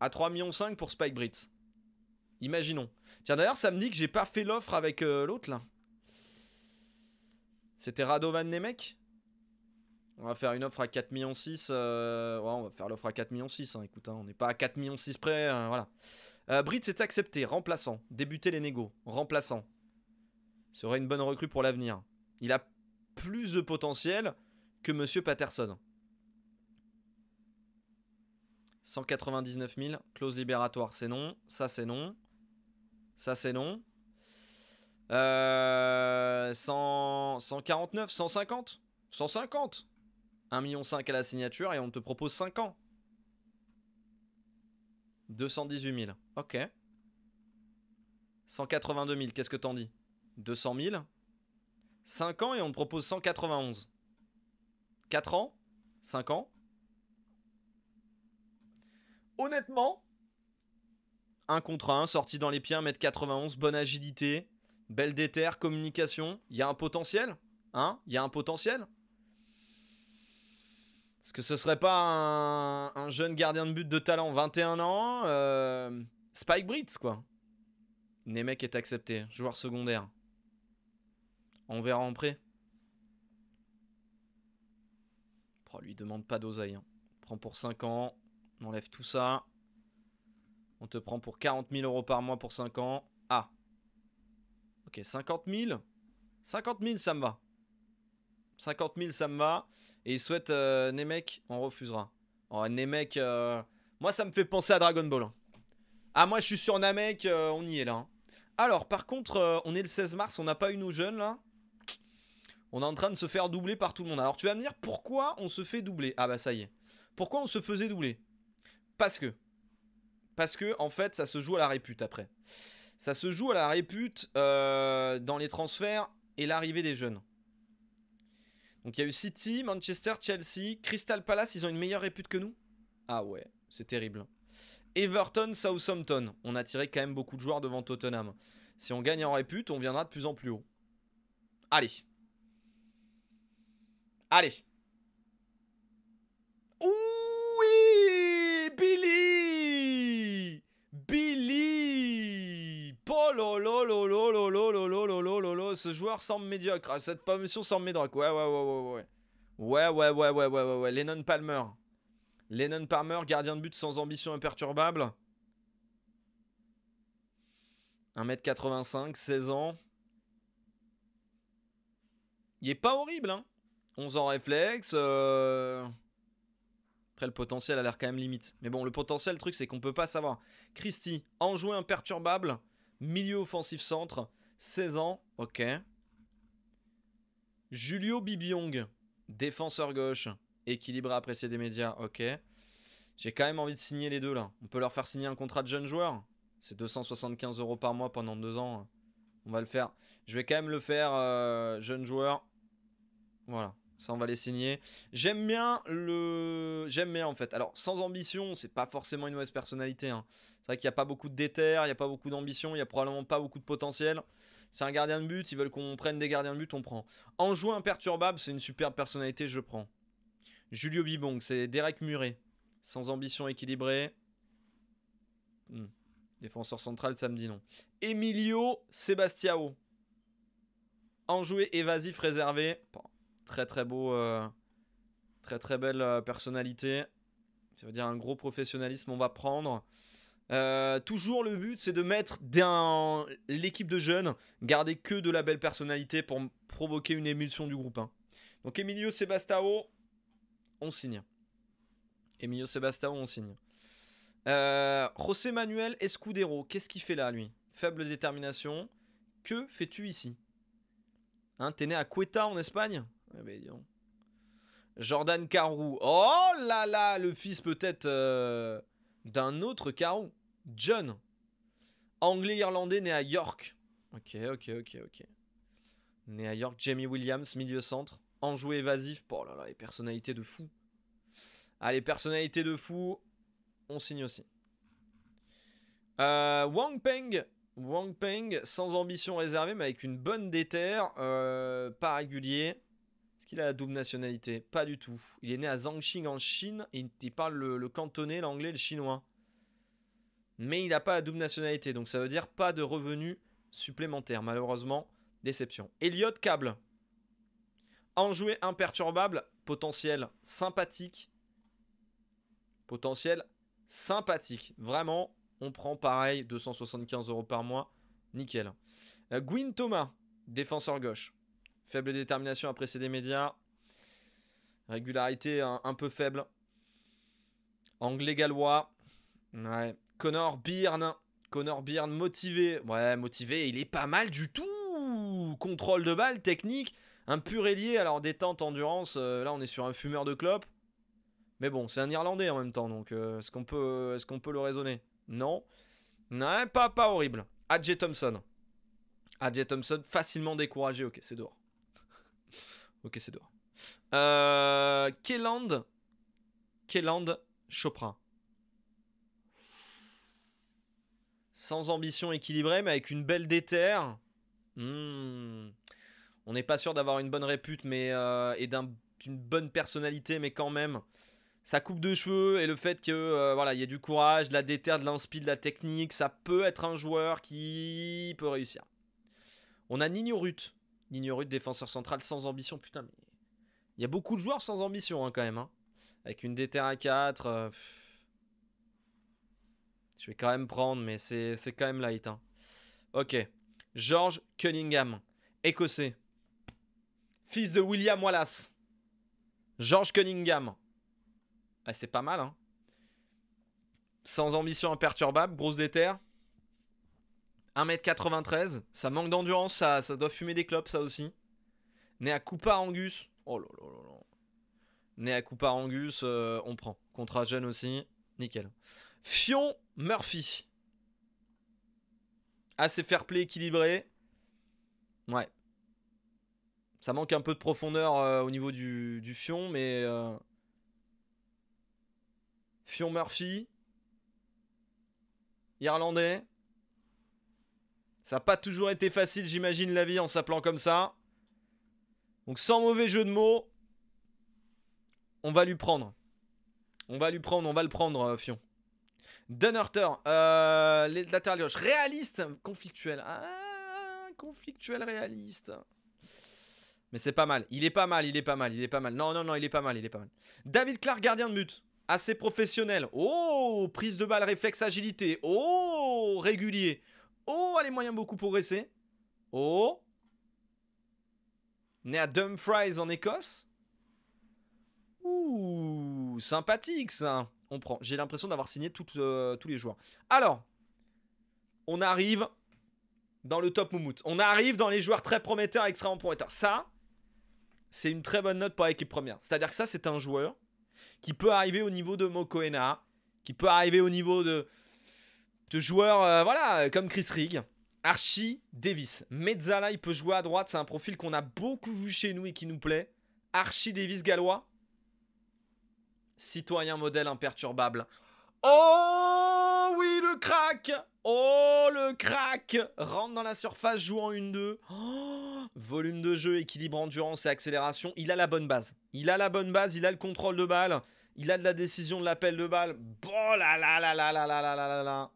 À 3,5 millions pour Spike Brits. Imaginons. Tiens, d'ailleurs, ça me dit que j'ai pas fait l'offre avec euh, l'autre, là. C'était Radovan Nemec on va faire une offre à 4,6 millions Ouais, on va faire l'offre à 4 millions hein, écoute, hein, on n'est pas à 4,6 millions près. Hein, voilà. Euh, Brit c'est accepté, remplaçant. Débuter les négos, remplaçant. Serait une bonne recrue pour l'avenir. Il a plus de potentiel que Monsieur Patterson. 199 000, clause libératoire, c'est non. Ça, c'est non. Ça, c'est non. 149, 150 150 1,5 million à la signature et on te propose 5 ans. 218 000. Ok. 182 000, qu'est-ce que t'en dis 200 000 5 ans et on me propose 191. 4 ans 5 ans Honnêtement, un contre 1, sorti dans les pieds, 1m91, bonne agilité, belle déterre, communication. Il y a un potentiel Hein Il y a un potentiel est-ce que ce serait pas un, jeune gardien de but de talent, 21 ans euh, Spike Brits, quoi. Nemec est accepté, joueur secondaire. On verra en prêt. Oh, lui demande pas d'oseille. Hein. Prends pour 5 ans, on enlève tout ça. On te prend pour 40 000 euros par mois pour 5 ans. Ah. Ok, 50 000 50 000, ça me va. 50 000, ça me va. Et il souhaite euh, Nemec, on refusera. Oh, Nemec, euh, moi, ça me fait penser à Dragon Ball. Hein. Ah, moi, je suis sur Namek, euh, on y est là. Hein. Alors, par contre, on est le 16 mars, on n'a pas eu nos jeunes là. On est en train de se faire doubler par tout le monde. Alors, tu vas me dire pourquoi on se fait doubler Ah, bah, ça y est. Pourquoi on se faisait doubler Parce que. Parce que, en fait, ça se joue à la répute après. Ça se joue à la répute dans les transferts et l'arrivée des jeunes. Donc il y a eu City, Manchester, Chelsea, Crystal Palace, ils ont une meilleure répute que nous Ah ouais, c'est terrible. Hein. Everton, Southampton, on a tiré quand même beaucoup de joueurs devant Tottenham. Si on gagne en répute, on viendra de plus en plus haut. Allez. Allez. Oui Billy Oh Ce joueur semble médiocre. Cette promotion semble médiocre. Ouais, ouais, ouais, ouais, ouais. Ouais, ouais, ouais, ouais, ouais, Lennon Palmer. Lennon Palmer, gardien de but sans ambition imperturbable. 1m85, 16 ans. Il est pas horrible, hein. 11 ans réflexe. Après, le potentiel a l'air quand même limite. Mais bon, le potentiel, le truc, c'est qu'on peut pas savoir. Christy enjoué imperturbable. Milieu offensif centre, 16 ans, ok. Julio Bibiong, défenseur gauche, équilibré apprécié des médias, ok. J'ai quand même envie de signer les deux là. On peut leur faire signer un contrat de jeune joueur. C'est 275 euros par mois pendant deux ans. On va le faire. Je vais quand même le faire euh, jeune joueur. Voilà, ça on va les signer. J'aime bien le, j'aime bien en fait. Alors sans ambition, c'est pas forcément une mauvaise personnalité. Hein. C'est vrai qu'il n'y a pas beaucoup de déter, il n'y a pas beaucoup d'ambition, il n'y a probablement pas beaucoup de potentiel. C'est un gardien de but, ils veulent qu'on prenne des gardiens de but, on prend. Enjoué imperturbable, c'est une superbe personnalité, je prends. Julio Bibong, c'est Derek Muret. Sans ambition équilibrée. Hmm. Défenseur central, ça me dit non. Emilio Sebastiao. Enjoué, évasif, réservé. très très beau. Euh, très très belle euh, personnalité. Ça veut dire un gros professionnalisme, on va prendre. Euh, toujours le but, c'est de mettre dans l'équipe de jeunes, garder que de la belle personnalité pour provoquer une émulsion du groupe 1. Donc Emilio Sebastao, on signe. Emilio Sebastao, on signe. Euh, José Manuel Escudero, qu'est-ce qu'il fait là, lui Faible détermination. Que fais-tu ici hein, T'es né à Cueta, en Espagne eh ben, Jordan Carou. Oh là là, le fils peut-être euh, d'un autre Carou. John, anglais-irlandais, né à York. Ok, ok, ok, ok. Né à York, Jamie Williams, milieu-centre, enjoué évasif. Oh là là, les personnalités de fou. Ah, les personnalités de fou, on signe aussi. Euh, Wang Peng, Wang Peng, sans ambition réservée, mais avec une bonne déterre, euh, pas régulier. Est-ce qu'il a la double nationalité Pas du tout. Il est né à Zhangxing en Chine, il, parle le, le cantonais, l'anglais, le chinois mais il n'a pas la double nationalité, donc ça veut dire pas de revenus supplémentaires. Malheureusement, déception. Elliott Cable, enjoué imperturbable, potentiel sympathique. Potentiel sympathique. Vraiment, on prend pareil, 275 euros par mois, nickel. Euh, Gwyn Thomas, défenseur gauche. Faible détermination après CD médias. Régularité un, un, peu faible. Anglais gallois. Ouais, Connor Byrne. Connor Byrne motivé. Ouais, motivé, il est pas mal du tout. Contrôle de balle, technique. Un pur ailier, alors détente, endurance. Euh, là, on est sur un fumeur de clope. Mais bon, c'est un Irlandais en même temps, donc euh, est-ce qu'on peut, est qu'on peut le raisonner Non. Non, pas, pas horrible. AJ Thompson. AJ Thompson, facilement découragé. Ok, c'est dehors. ok, c'est dehors. Euh, Kelland. Chopra. sans ambition équilibrée, mais avec une belle déterre. Hmm. On n'est pas sûr d'avoir une bonne répute mais, euh, et d'une bonne personnalité, mais quand même, sa coupe de cheveux et le fait que euh, voilà, il y a du courage, de la déterre, de l'inspi, de la technique, ça peut être un joueur qui peut réussir. On a Nino Ruth. Nino défenseur central sans ambition. Putain, mais il y a beaucoup de joueurs sans ambition hein, quand même. Hein. Avec une déterre à 4. Je vais quand même prendre, mais c'est quand même light. Hein. Ok. George Cunningham, écossais. Fils de William Wallace. George Cunningham. Ah, c'est pas mal, hein. Sans ambition imperturbable, grosse déterre. 1m93, ça manque d'endurance, ça, ça, doit fumer des clopes, ça aussi. Né à Coupa Angus. Oh là là là Né à Coupa Angus, euh, on prend. Contrat jeune aussi, nickel. Fion Murphy. Assez fair play équilibré. Ouais. Ça manque un peu de profondeur euh, au niveau du, Fion, mais... Euh, Fion Murphy. Irlandais. Ça n'a pas toujours été facile, j'imagine, la vie en s'appelant comme ça. Donc sans mauvais jeu de mots, on va lui prendre. On va lui prendre, on va le prendre, euh, Fion. Dunhurter, euh, réaliste, conflictuel. Ah, conflictuel réaliste. Mais c'est pas mal. Il est pas mal, il est pas mal, il est pas mal. Non, non, non, il est pas mal, il est pas mal. David Clark, gardien de but. Assez professionnel. Oh, prise de balle, réflexe, agilité. Oh, régulier. Oh, a les moyens beaucoup progresser. Oh. Né à Dumfries en Écosse. Ouh, sympathique ça on prend. J'ai l'impression d'avoir signé euh, tous les joueurs. Alors, on arrive dans le top Moumout. On arrive dans les joueurs très prometteurs, extrêmement prometteurs. Ça, c'est une très bonne note pour l'équipe première. C'est-à-dire que ça, c'est un joueur qui peut arriver au niveau de Mokoena, qui peut arriver au niveau de, de joueurs euh, voilà, comme Chris Rigg. Archie Davis. Mezzala, il peut jouer à droite. C'est un profil qu'on a beaucoup vu chez nous et qui nous plaît. Archie Davis gallois citoyen modèle imperturbable. Oh oui, le crack Oh le crack Rentre dans la surface, jouant une deux 2 volume de jeu, équilibre, endurance et accélération. Il a la bonne base. Il a la bonne base, il a le contrôle de balle. Il a de la décision de l'appel de balle. oh là la la la là la la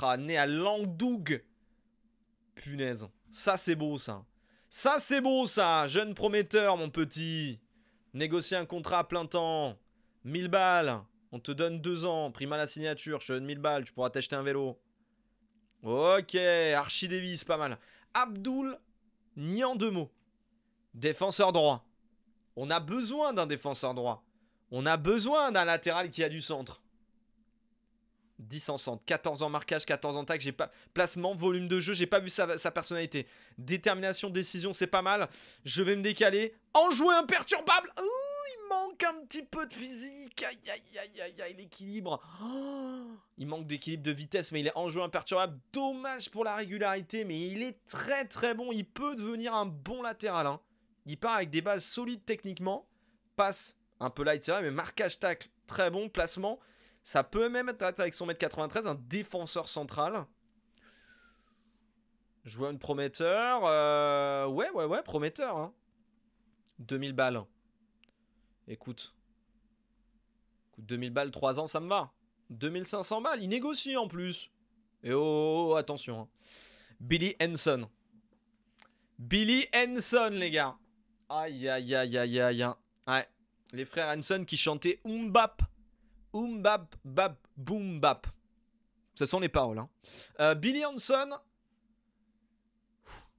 ah, né à Langdoug. Punaise. Ça c'est beau ça. Ça c'est beau ça. Jeune prometteur mon petit. Négocier un contrat à plein temps. 1000 balles, on te donne 2 ans, prima la signature, je te donne 1000 balles, tu pourras t'acheter un vélo. Ok, Archie Davis, pas mal. Abdul en deux mots. Défenseur droit. On a besoin d'un défenseur droit. On a besoin d'un latéral qui a du centre. 10 en centre, 14 en marquage, 14 en tac, j'ai pas placement, volume de jeu, j'ai pas vu sa, sa personnalité. Détermination, décision, c'est pas mal. Je vais me décaler. Enjoué imperturbable manque un petit peu de physique. Aïe, aïe, aïe, aïe, aïe, l'équilibre. Oh, il manque d'équilibre de vitesse, mais il est en jeu imperturbable. Dommage pour la régularité, mais il est très très bon. Il peut devenir un bon latéral. Hein. Il part avec des bases solides techniquement. Passe un peu light, c'est vrai, mais marquage tacle, très bon. Placement, ça peut même être avec son mètre 93, un défenseur central. Je vois une prometteur. Euh, ouais, ouais, ouais, prometteur. 2000 hein. balles. Écoute. Écoute, 2000 balles, 3 ans, ça me va. 2500 balles, il négocie en plus. Et oh, oh, oh, oh attention. Hein. Billy Henson. Billy Henson, les gars. Aïe, aïe, aïe, aïe, aïe. Hein. Ouais. Les frères Henson qui chantaient Oumbap. Oumbap, bap, bap. Ce sont les paroles. Hein. Euh, Billy Henson.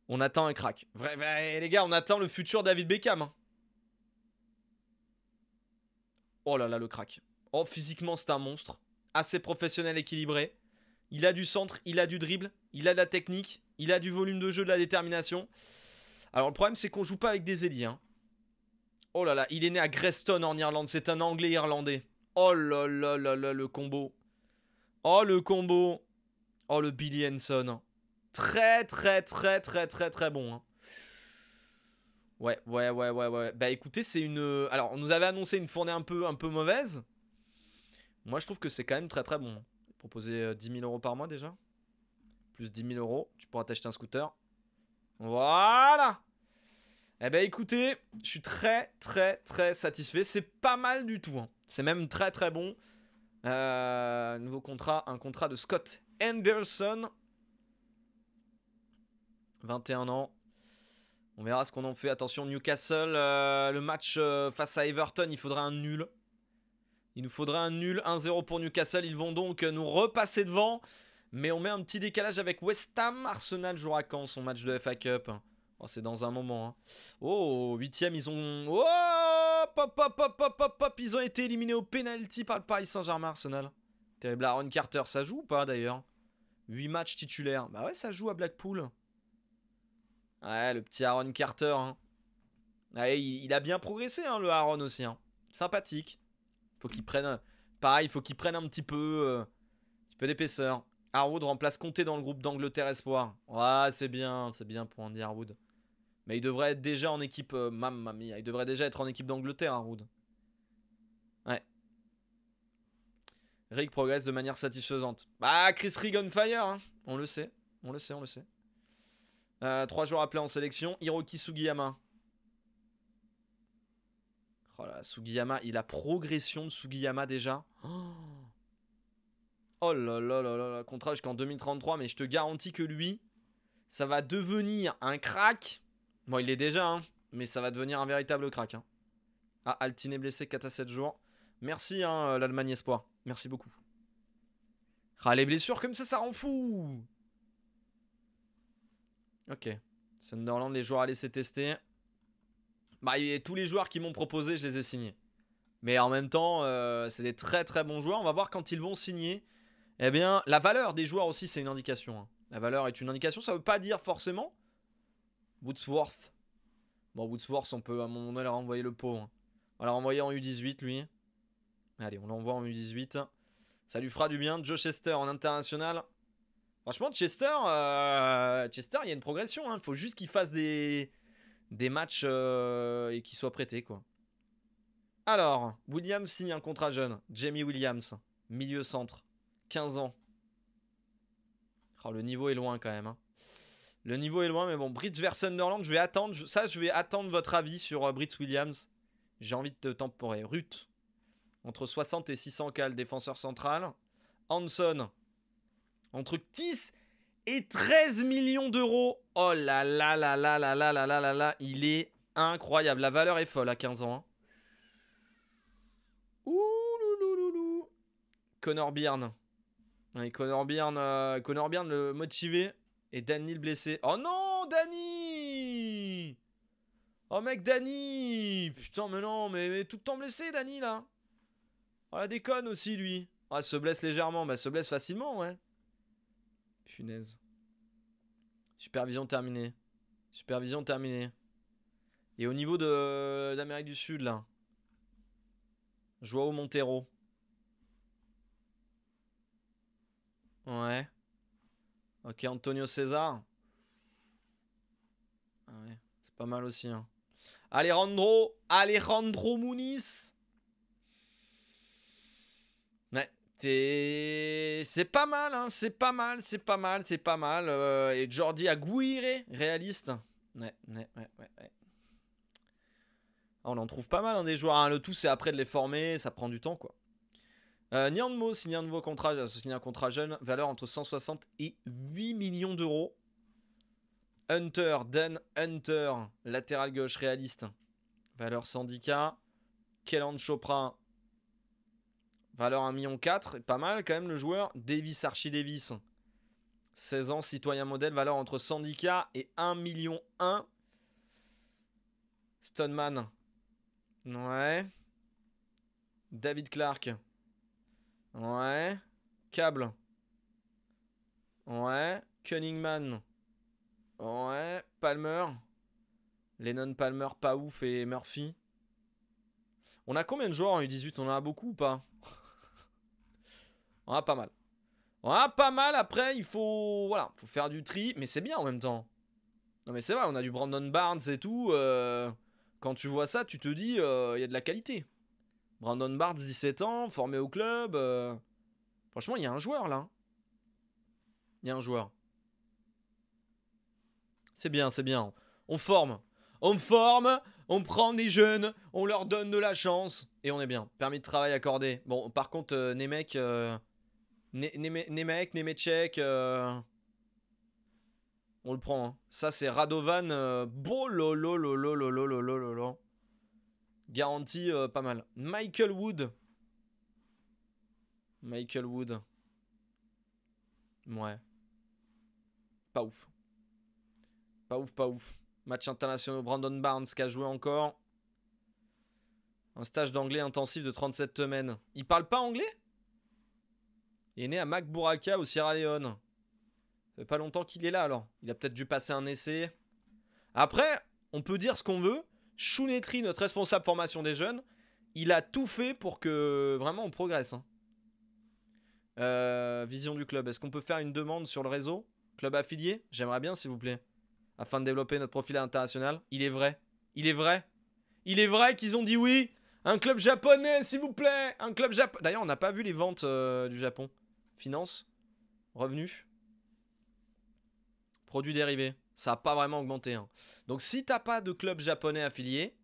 On attend un crack. Vrai, les gars, on attend le futur David Beckham. Oh là là, le crack. Oh, physiquement, c'est un monstre. Assez professionnel, équilibré. Il a du centre, il a du dribble, il a de la technique, il a du volume de jeu, de la détermination. Alors, le problème, c'est qu'on joue pas avec des élis hein. Oh là là, il est né à Greston en Irlande. C'est un anglais irlandais. Oh là là là là, le combo. Oh, le combo. Oh, le Billy Henson. Très, très, très, très, très, très bon. Hein. Ouais, ouais, ouais, ouais, ouais. Bah écoutez, c'est une. Euh, alors, on nous avait annoncé une fournée un peu, un peu mauvaise. Moi, je trouve que c'est quand même très très bon. Proposer 10 euh, 000 euros par mois déjà. Plus 10 000 euros, tu pourras t'acheter un scooter. Voilà Eh ben écoutez, je suis très très très satisfait. C'est pas mal du tout. Hein. C'est même très très bon. Euh, nouveau contrat, un contrat de Scott Anderson. 21 ans, on verra ce qu'on en fait. Attention, Newcastle, euh, le match euh, face à Everton, il faudrait un nul. Il nous faudrait un nul, 1-0 pour Newcastle. Ils vont donc euh, nous repasser devant. Mais on met un petit décalage avec West Ham. Arsenal jouera quand son match de FA Cup oh, C'est dans un moment. Hein. Oh, huitième, ils ont... Oh, pop, pop, pop, pop, pop, Ils ont été éliminés au pénalty par le Paris Saint-Germain, Arsenal. Terrible. Aaron Carter, ça joue ou pas d'ailleurs 8 matchs titulaires. Bah ouais, ça joue à Blackpool. Ouais, le petit Aaron Carter. Hein. il, a bien progressé, hein, le Aaron aussi. Hein. Sympathique. Faut qu'il prenne. Pareil, faut qu'il prenne un petit peu, euh, petit peu d'épaisseur. Harwood remplace Comté dans le groupe d'Angleterre Espoir. Ouais, c'est bien, c'est bien pour Andy Harwood. Mais il devrait être déjà en équipe. Euh, il devrait déjà être en équipe d'Angleterre, Harwood. Ouais. Rick progresse de manière satisfaisante. Bah, Chris Rigg fire, hein. on le sait, on le sait, on le sait. Euh, trois jours appelés en sélection. Hiroki Sugiyama. Oh là, Sugiyama, il a progression de Sugiyama déjà. Oh, là là là là là, contrat jusqu'en 2033, mais je te garantis que lui, ça va devenir un crack. Bon, il est déjà, hein, mais ça va devenir un véritable crack. Hein. Ah, Altine est blessé 4 à 7 jours. Merci, hein, euh, l'Allemagne Espoir. Merci beaucoup. Ah, les blessures comme ça, ça rend fou Ok. Sunderland, les joueurs à laisser tester. Bah, et tous les joueurs qui m'ont proposé, je les ai signés. Mais en même temps, euh, c'est des très très bons joueurs. On va voir quand ils vont signer. Eh bien, la valeur des joueurs aussi, c'est une indication. Hein. La valeur est une indication. Ça ne veut pas dire forcément. Woodsworth. Bon, Woodsworth, on peut à un moment donné leur envoyer le pot hein. On va leur envoyer en U18, lui. Allez, on l'envoie en U18. Ça lui fera du bien. Joe Chester en international. Franchement, Chester, euh, Chester, il y a une progression. Il hein. faut juste qu'il fasse des, des matchs euh, et qu'il soit prêté, quoi. Alors, Williams signe un contrat jeune. Jamie Williams, milieu centre, 15 ans. Oh, le niveau est loin quand même. Hein. Le niveau est loin, mais bon, Brits vers Sunderland, je vais attendre. Ça, je vais attendre votre avis sur euh, Brits Williams. J'ai envie de te temporer. Ruth, entre 60 et 600 k défenseur central. Hanson, entre 10 et 13 millions d'euros. Oh là là là là là là là là là là, il est incroyable. La valeur est folle à 15 ans. Hein. lou Connor Byrne. lou, Connor Byrne, euh, Connor Byrne le motivé et Danny le blessé. Oh non, Danny Oh mec, Danny Putain, mais non, mais, tout le temps blessé, Danny, là. Oh la déconne aussi, lui. Ah, se blesse légèrement, bah se blesse facilement, ouais. Supervision terminée. Supervision terminée. Et au niveau de l'Amérique du Sud, là. Joao Montero. Ouais. Ok, Antonio César. Ah c'est pas mal aussi. Hein. Alejandro, Alejandro Muniz. Hein, c'est pas mal, c'est pas mal, c'est pas mal, c'est pas mal. et Jordi Aguirre, réaliste. Ah, on en trouve pas mal, hein, des joueurs. Hein, le tout, c'est après de les former, ça prend du temps, quoi. Euh, Nianmo signe un nouveau contrat, euh, signe un contrat jeune, valeur entre 160 et 8 millions d'euros. Hunter, Dan Hunter, latéral gauche réaliste, valeur syndicat. Kellan Chopra, Valeur 1,4 million, pas mal quand même le joueur. Davis, Archie Davis, 16 ans, citoyen modèle, valeur entre 110K et 1 million 1. Stoneman, ouais. David Clark, ouais. Cable, ouais. Cunningman, ouais. Palmer, Lennon Palmer, pas ouf, et Murphy. On a combien de joueurs en U18 On en a beaucoup ou pas on a pas mal. On a pas mal. Après, il faut, voilà, faut faire du tri, mais c'est bien en même temps. Non mais c'est vrai, on a du Brandon Barnes et tout. Euh, quand tu vois ça, tu te dis, euh, il y a de la qualité. Brandon Barnes, 17 ans, formé au club. Euh, franchement, il y a un joueur là. Hein. Il y a un joueur. C'est bien, c'est bien. On forme. On forme, on prend des jeunes, on leur donne de la chance et on est bien. Permis de travail accordé. Bon, par contre, Nemec... Nemec, Nemecek, euh, on le prend. Hein. Ça, c'est Radovan. lo, lo. Garantie pas mal. Michael Wood. Michael Wood. Ouais. Pas ouf. Pas ouf, pas ouf. Match international Brandon Barnes qui a joué encore. Un stage d'anglais intensif de 37 semaines. Il parle pas anglais il est né à Macburaka au Sierra Leone. Ça fait pas longtemps qu'il est là alors. Il a peut-être dû passer un essai. Après, on peut dire ce qu'on veut. Chounetri, notre responsable formation des jeunes, il a tout fait pour que vraiment on progresse. Hein. Euh, vision du club. Est-ce qu'on peut faire une demande sur le réseau Club affilié J'aimerais bien, s'il vous plaît. Afin de développer notre profil international. Il est vrai. Il est vrai. Il est vrai qu'ils ont dit oui. Un club japonais, s'il vous plaît. Un club japonais. D'ailleurs, on n'a pas vu les ventes euh, du Japon. Finance, revenus, produits dérivés. Ça n'a pas vraiment augmenté. Hein. Donc si t'as pas de club japonais affilié,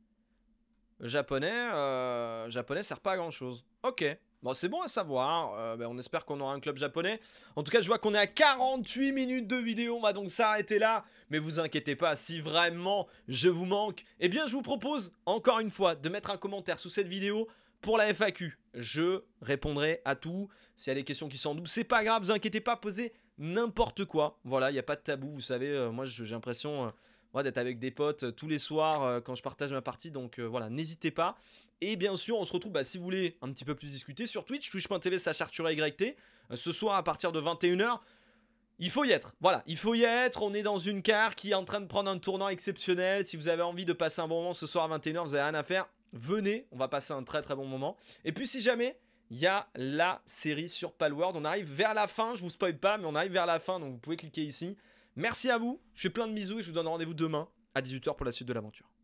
japonais, Japonais euh, japonais sert pas à grand chose. Ok. Bon, c'est bon à savoir. Hein. Euh, ben, on espère qu'on aura un club japonais. En tout cas, je vois qu'on est à 48 minutes de vidéo. On va donc s'arrêter là. Mais vous inquiétez pas, si vraiment je vous manque, eh bien, je vous propose encore une fois de mettre un commentaire sous cette vidéo pour la FAQ, je répondrai à tout. S'il y a des questions qui sont doute, c'est pas grave, vous inquiétez pas, posez n'importe quoi. Voilà, il n'y a pas de tabou, vous savez, euh, moi j'ai l'impression euh, d'être avec des potes euh, tous les soirs quand je partage ma partie, donc voilà, n'hésitez pas. Et bien sûr, on se retrouve, bah, si vous voulez un petit peu plus discuter, sur Twitch, twitch.tv, YT. ce soir, à partir de 21h, il faut y être. Voilà, il faut y être. On est dans une car qui est en train de prendre un tournant exceptionnel. Si vous avez envie de passer un bon moment ce soir à 21h, vous n'avez rien à faire. Venez, on va passer un très très bon moment. Et puis si jamais il y a la série sur Palworld, on arrive vers la fin, je vous spoil pas, mais on arrive vers la fin, donc vous pouvez cliquer ici. Merci à vous, je fais plein de bisous et je vous donne rendez-vous demain à 18h pour la suite de l'aventure.